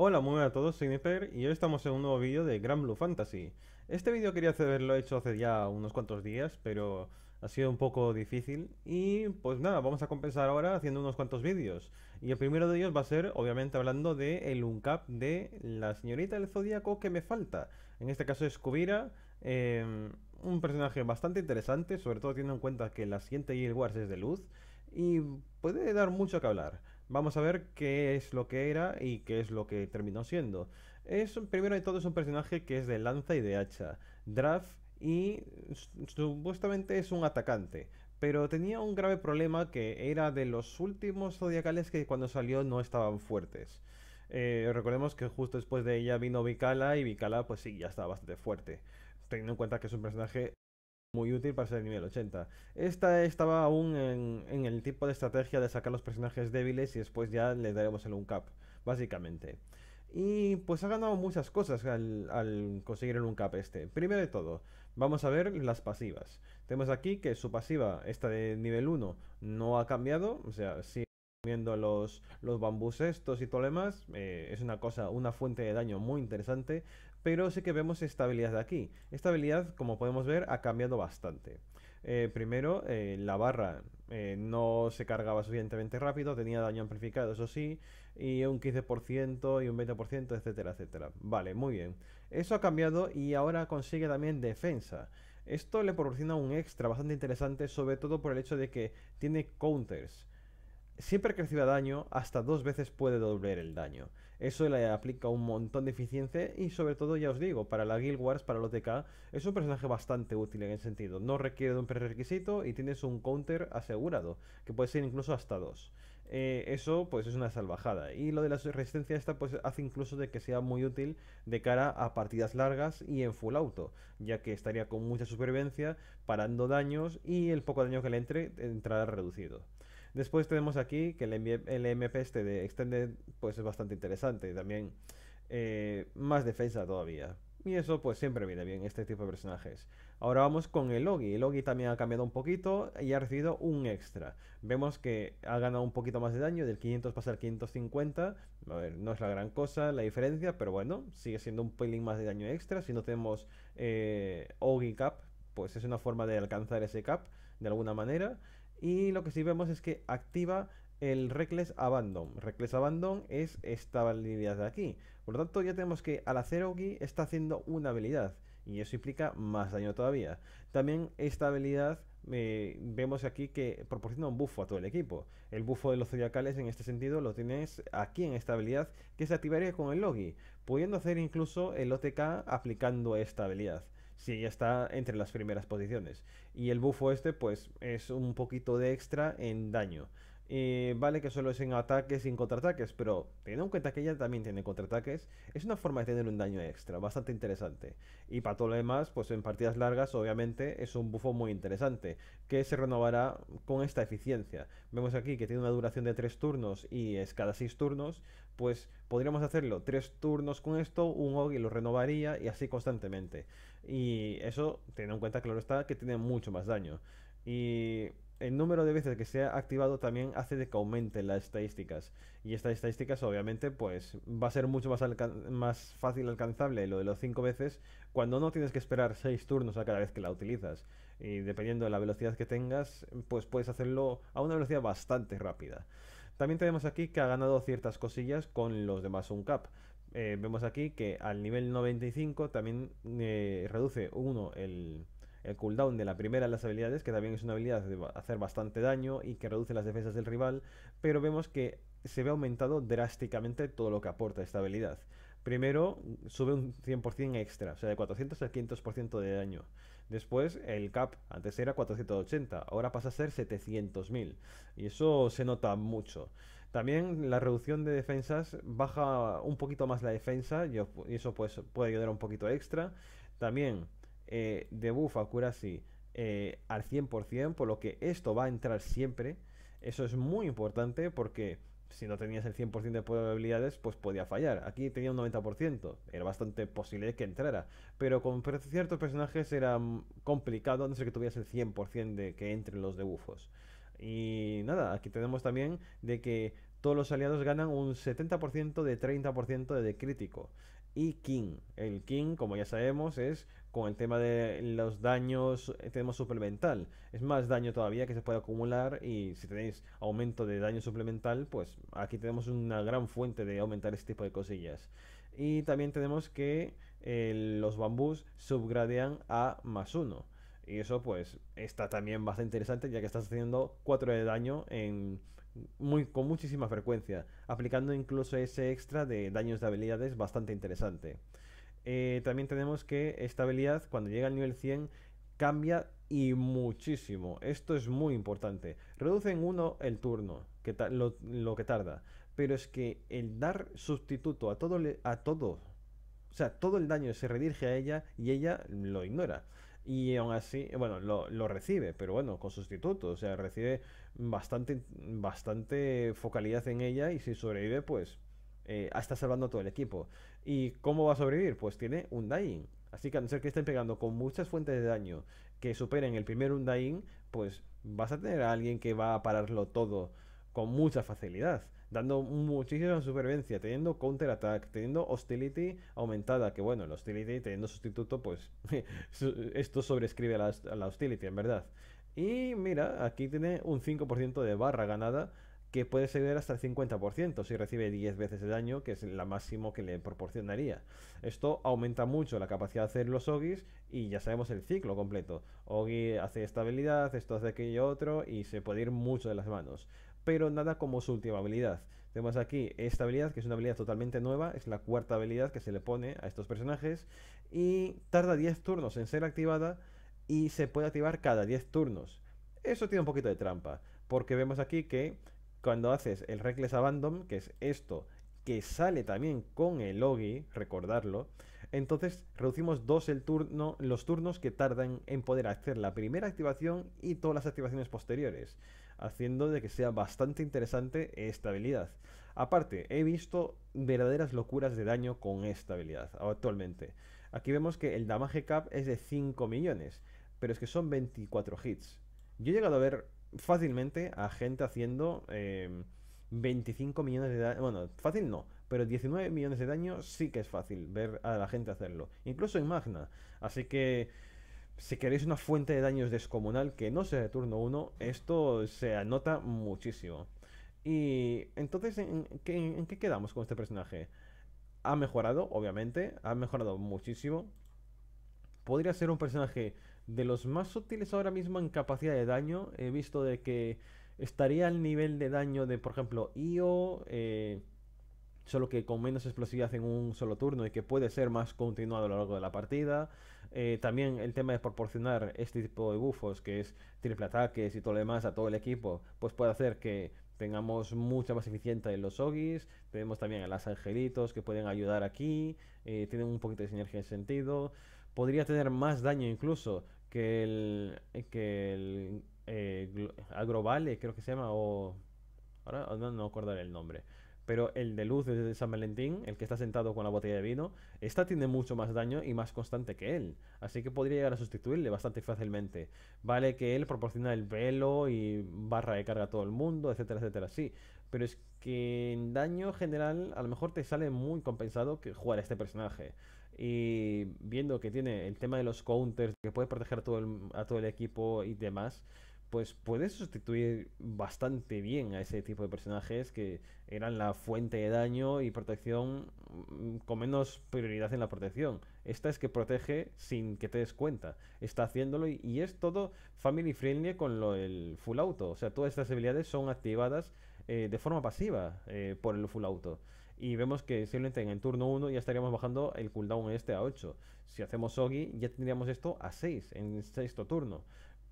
Hola, muy buenas a todos, soy Nipper, y hoy estamos en un nuevo vídeo de Grand Blue Fantasy. Este vídeo quería haberlo hecho hace ya unos cuantos días, pero ha sido un poco difícil y pues nada, vamos a compensar ahora haciendo unos cuantos vídeos. Y el primero de ellos va a ser, obviamente, hablando de el uncap de la señorita del Zodíaco que me falta. En este caso es Kubira, em, un personaje bastante interesante, sobre todo teniendo en cuenta que la siguiente Guild Wars es de luz y puede dar mucho que hablar vamos a ver qué es lo que era y qué es lo que terminó siendo. Es, primero de todo, es un personaje que es de lanza y de hacha. Draft y supuestamente es un atacante, pero tenía un grave problema que era de los últimos zodiacales que cuando salió no estaban fuertes. Eh, recordemos que justo después de ella vino Vicala y Vicala pues sí, ya estaba bastante fuerte, teniendo en cuenta que es un personaje muy útil para ser nivel 80. Esta estaba aún en, el tipo de estrategia de sacar los personajes débiles y después ya le daremos el uncap, básicamente. Y pues ha ganado muchas cosas al, al conseguir el uncap este. Primero de todo, vamos a ver las pasivas. Tenemos aquí que su pasiva, esta de nivel 1, no ha cambiado, o sea, sí viendo los, los bambús estos y todo lo demás, eh, es una cosa, una fuente de daño muy interesante, pero sí que vemos estabilidad de aquí. Esta habilidad, como podemos ver, ha cambiado bastante. Eh, primero, eh, la barra no se cargaba suficientemente rápido, tenía daño amplificado, eso sí, y un 15% y un 20%, etcétera, etcétera. Vale, muy bien. Eso ha cambiado y ahora consigue también defensa. Esto le proporciona un extra bastante interesante, sobre todo por el hecho de que tiene counters siempre que reciba daño, hasta dos veces puede doblar el daño. Eso le aplica un montón de eficiencia y sobre todo, ya os digo, para la Guild Wars, para los OTK, es un personaje bastante útil en ese sentido. No requiere de un prerequisito y tienes un counter asegurado, que puede ser incluso hasta dos. Eh, eso pues es una salvajada. Y lo de la resistencia esta pues hace incluso de que sea muy útil de cara a partidas largas y en full auto, ya que estaría con mucha supervivencia, parando daños y el poco daño que le entre entrará reducido. Después tenemos aquí que el, MP este de Extended pues es bastante interesante. y También eh, más defensa todavía. Y eso pues siempre viene bien este tipo de personajes. Ahora vamos con el Logi. El Logi también ha cambiado un poquito y ha recibido un extra. Vemos que ha ganado un poquito más de daño, del 500 pasa al 550. A ver, no es la gran cosa la diferencia, pero bueno, sigue siendo un pelín más de daño extra. Si no tenemos eh, Ogi Cap, pues es una forma de alcanzar ese cap de alguna manera. Y lo que sí vemos es que activa el Reckless Abandon. Reckless Abandon es esta habilidad de aquí. Por lo tanto, ya tenemos que al hacer Ogi está haciendo una habilidad. Y eso implica más daño todavía. También esta habilidad eh, vemos aquí que proporciona un buffo a todo el equipo. El buffo de los zodiacales en este sentido lo tienes aquí en esta habilidad que se activaría con el Logi. Pudiendo hacer incluso el OTK aplicando esta habilidad si ella está entre las primeras posiciones. Y el bufo este, pues, es un poquito de extra en daño. Eh, vale que solo es en ataques y en contraataques, pero teniendo en cuenta que ella también tiene contraataques, es una forma de tener un daño extra, bastante interesante. Y para todo lo demás, pues en partidas largas, obviamente, es un bufo muy interesante, que se renovará con esta eficiencia. Vemos aquí que tiene una duración de 3 turnos y es cada 6 turnos, pues podríamos hacerlo tres turnos con esto, un og y lo renovaría y así constantemente. Y eso, teniendo en cuenta, claro está, que tiene mucho más daño. Y el número de veces que se ha activado también hace de que aumenten las estadísticas. Y estas estadísticas, obviamente, pues va a ser mucho más, fácil alcanzable lo de los cinco veces cuando no tienes que esperar seis turnos a cada vez que la utilizas. Y dependiendo de la velocidad que tengas, pues puedes hacerlo a una velocidad bastante rápida. También tenemos aquí que ha ganado ciertas cosillas con los demás Uncap, eh, vemos aquí que al nivel 95 también eh, reduce uno el, el, cooldown de la primera de las habilidades, que también es una habilidad de hacer bastante daño y que reduce las defensas del rival, pero vemos que se ve aumentado drásticamente todo lo que aporta esta habilidad. Primero sube un 100% extra, o sea, de 400 al 500% de daño. Después el cap, antes era 480, ahora pasa a ser 700.000 y eso se nota mucho. También la reducción de defensas baja un poquito más la defensa y eso pues, puede ayudar un poquito extra. También eh, debuffa Curasi eh, al 100%, por lo que esto va a entrar siempre. Eso es muy importante porque si no tenías el 100% de probabilidades, pues podía fallar. Aquí tenía un 90%, era bastante posible que entrara. Pero con ciertos personajes era complicado, a no ser que tuvieras el 100% de que entren los debufos. Y nada, aquí tenemos también de que todos los aliados ganan un 70% de 30% de crítico. Y King. El King, como ya sabemos, es con el tema de los daños, tenemos suplemental. Es más daño todavía que se puede acumular y si tenéis aumento de daño suplemental, pues aquí tenemos una gran fuente de aumentar este tipo de cosillas. Y también tenemos que eh, los bambús subgradean a más uno. Y eso pues está también bastante interesante ya que estás haciendo cuatro de daño con muchísima frecuencia, aplicando incluso ese extra de daños de habilidades bastante interesante. Eh, también tenemos que esta habilidad cuando llega al nivel 100 cambia y muchísimo. Esto es muy importante. Reduce en uno el turno, lo, que tarda. Pero es que el dar sustituto a todo, a todo, o sea, todo el daño se redirige a ella y ella lo ignora. Y aún así, bueno, lo, recibe, pero bueno, con sustituto. O sea, recibe bastante, bastante focalidad en ella y si sobrevive, pues eh, hasta salvando a todo el equipo. ¿Y cómo va a sobrevivir? Pues tiene un dying. Así que a no ser que estén pegando con muchas fuentes de daño que superen el primer Undying, pues vas a tener a alguien que va a pararlo todo con mucha facilidad, dando muchísima supervivencia, teniendo counter attack, teniendo hostility aumentada, que bueno, el hostility teniendo sustituto, pues esto sobrescribe a la hostility, en verdad. Y mira, aquí tiene un 5% de barra ganada que puede seguir hasta el 50% si recibe 10 veces el daño, que es la máximo que le proporcionaría. Esto aumenta mucho la capacidad de hacer los Ogis y ya sabemos el ciclo completo. Ogi hace esta habilidad, esto hace aquello otro y se puede ir mucho de las manos. Pero nada como su última habilidad. Tenemos aquí esta habilidad, que es una habilidad totalmente nueva, es la cuarta habilidad que se le pone a estos personajes y tarda 10 turnos en ser activada y se puede activar cada 10 turnos. Eso tiene un poquito de trampa, porque vemos aquí que cuando haces el Reckless Abandon, que es esto, que sale también con el Ogi, recordarlo, entonces reducimos dos el turno, los turnos que tardan en poder hacer la primera activación y todas las activaciones posteriores, haciendo de que sea bastante interesante esta habilidad. Aparte, he visto verdaderas locuras de daño con esta habilidad actualmente. Aquí vemos que el damage cap es de 5 millones, pero es que son 24 hits. Yo he llegado a ver fácilmente a gente haciendo 25 em, millones de daño. Bueno, fácil no, pero 19 millones de daño sí que es fácil ver a la gente hacerlo. Incluso en Magna. Así que si queréis una fuente de daños descomunal que no sea de turno 1, esto se anota muchísimo. Y entonces, ¿en qué, ¿en qué, quedamos con este personaje? Ha mejorado, obviamente, ha mejorado muchísimo. Podría ser un personaje de los más útiles ahora mismo en capacidad de daño. He visto de que estaría al nivel de daño de, por ejemplo, IO, eh, solo que con menos explosividad en un solo turno y que puede ser más continuado a lo largo de la partida. Eh, también el tema de proporcionar este tipo de bufos, que es triple ataques y todo lo demás a todo el equipo, pues puede hacer que tengamos mucha más eficiencia en los Ogis, tenemos también a las Angelitos que pueden ayudar aquí, eh, tienen un poquito de sinergia en sentido, podría tener más daño incluso, que el, eh, que el eh, Agrovale, creo que se llama, o ahora no, no acuerdo el nombre, pero el de luz de San Valentín, el que está sentado con la botella de vino, esta tiene mucho más daño y más constante que él, así que podría llegar a sustituirle bastante fácilmente. Vale que él proporciona el velo y barra de carga a todo el mundo, etcétera, etcétera, sí, pero es que en daño general a lo mejor te sale muy compensado que jugar a este personaje y viendo que tiene el tema de los counters, que puede proteger a todo el, a todo el equipo y demás, pues puede sustituir bastante bien a ese tipo de personajes que eran la fuente de daño y protección mm, con menos prioridad en la protección. Esta es que protege sin que te des cuenta. Está haciéndolo y, es todo family friendly con lo, el full auto. O sea, todas estas habilidades son activadas eh, de forma pasiva eh, por el full auto y vemos que simplemente en el turno 1 ya estaríamos bajando el cooldown este a 8. Si hacemos Soggy ya tendríamos esto a 6 en sexto turno.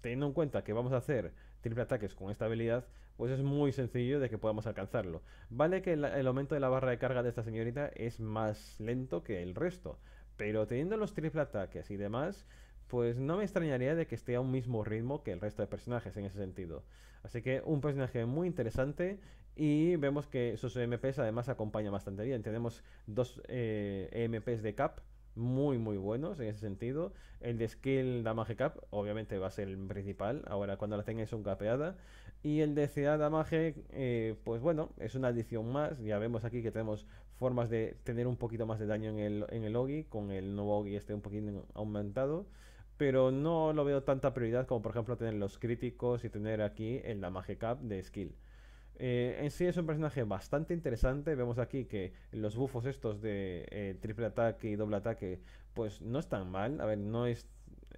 Teniendo en cuenta que vamos a hacer triple ataques con esta habilidad, pues es muy sencillo de que podamos alcanzarlo. Vale que el aumento de la barra de carga de esta señorita es más lento que el resto, pero teniendo los triple ataques y demás, pues no me extrañaría de que esté a un mismo ritmo que el resto de personajes en ese sentido. Así que un personaje muy interesante y vemos que sus e MPs además acompañan bastante bien. Tenemos dos eh, e MPs de cap muy muy buenos en ese sentido. El de skill damage cap obviamente va a ser el principal, ahora cuando la tengáis un capeada. Y el de CA damage, eh, pues bueno, es una adición más. Ya vemos aquí que tenemos formas de tener un poquito más de daño en el, en el Ogi, con el nuevo Ogi esté un poquito aumentado pero no lo veo tanta prioridad como por ejemplo tener los críticos y tener aquí en la Cap de skill. Eh, en sí es un personaje bastante interesante. Vemos aquí que los buffos estos de eh, triple ataque y doble ataque, pues no están mal. A ver, no es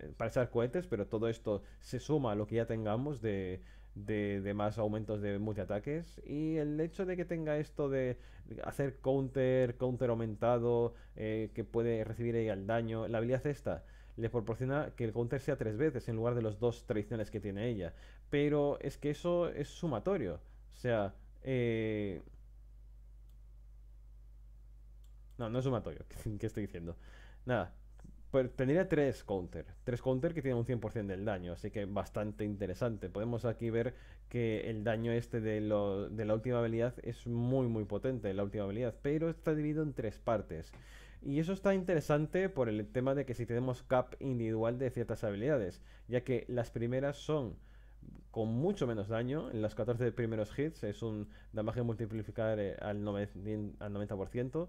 eh, para echar cohetes, pero todo esto se suma a lo que ya tengamos de, más aumentos de multiataques. Y el hecho de que tenga esto de hacer counter, counter aumentado, que puede recibir el daño, la habilidad esta le proporciona que el counter sea tres veces en lugar de los dos tradicionales que tiene ella. Pero es que eso es sumatorio. O sea, eh, No, no es sumatorio. ¿Qué estoy diciendo? Nada. Pues tendría tres counter. Tres counter que tienen un 100% del daño. Así que bastante interesante. Podemos aquí ver que el daño este de, de la última habilidad es muy, muy potente. La última habilidad. Pero está dividido en tres partes. Y eso está interesante por el tema de que si tenemos cap individual de ciertas habilidades, ya que las primeras son con mucho menos daño, en los 14 primeros hits es un daño multiplicar eh, al 90%,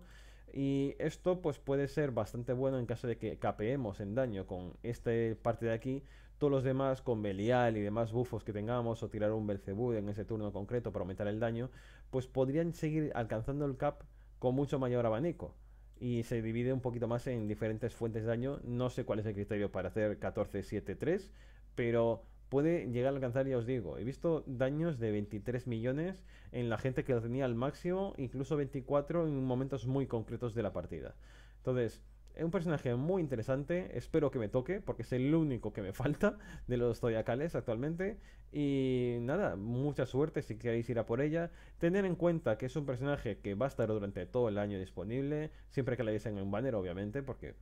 y esto pues puede ser bastante bueno en caso de que capeemos en daño con esta parte de aquí, todos los demás con Belial y demás buffos que tengamos o tirar un Belcebú en ese turno concreto para aumentar el daño, pues podrían seguir alcanzando el cap con mucho mayor abanico y se divide un poquito más en diferentes fuentes de daño. No sé cuál es el criterio para hacer 14-7-3, pero puede llegar a alcanzar, ya os digo, he visto daños de 23 millones en la gente que lo tenía al máximo, incluso 24 en momentos muy concretos de la partida. Entonces, es un personaje muy interesante, espero que me toque, porque es el único que me falta de los zodiacales actualmente. Y nada, mucha suerte si queréis ir a por ella. Tener en cuenta que es un personaje que va a estar durante todo el año disponible, siempre que la dicen en un banner, obviamente, porque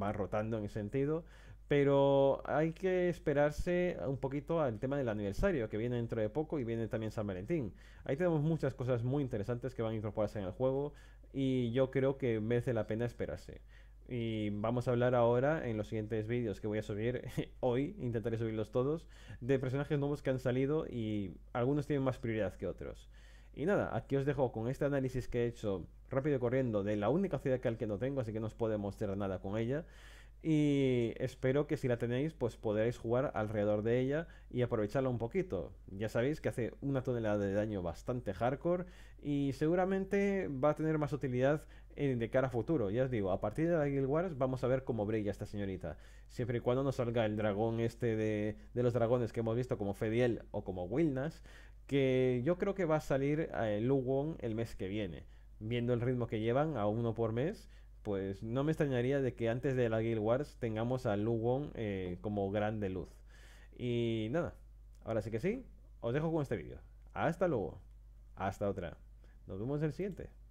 va rotando en ese sentido. Pero hay que esperarse un poquito al tema del aniversario, que viene dentro de poco y viene también San Valentín. Ahí tenemos muchas cosas muy interesantes que van a incorporarse en el juego y yo creo que merece la pena esperarse. Y vamos a hablar ahora en los siguientes vídeos que voy a subir hoy, intentaré subirlos todos, de personajes nuevos que han salido y algunos tienen más prioridad que otros. Y nada, aquí os dejo con este análisis que he hecho rápido y corriendo de la única ciudad que al que no tengo, así que no os puedo mostrar nada con ella. Y espero que si la tenéis, pues podréis jugar alrededor de ella y aprovecharla un poquito. Ya sabéis que hace una tonelada de daño bastante hardcore y seguramente va a tener más utilidad de cara a futuro. Ya os digo, a partir de la Guild Wars vamos a ver cómo brilla esta señorita. Siempre y cuando nos salga el dragón este de, los dragones que hemos visto como Fediel o como Wilnas, que yo creo que va a salir a eh, Lugon el mes que viene. Viendo el ritmo que llevan a uno por mes, pues no me extrañaría de que antes de la Guild Wars tengamos a Lugon eh, como grande luz. Y nada, ahora sí que sí, os dejo con este vídeo. Hasta luego, hasta otra. Nos vemos en el siguiente.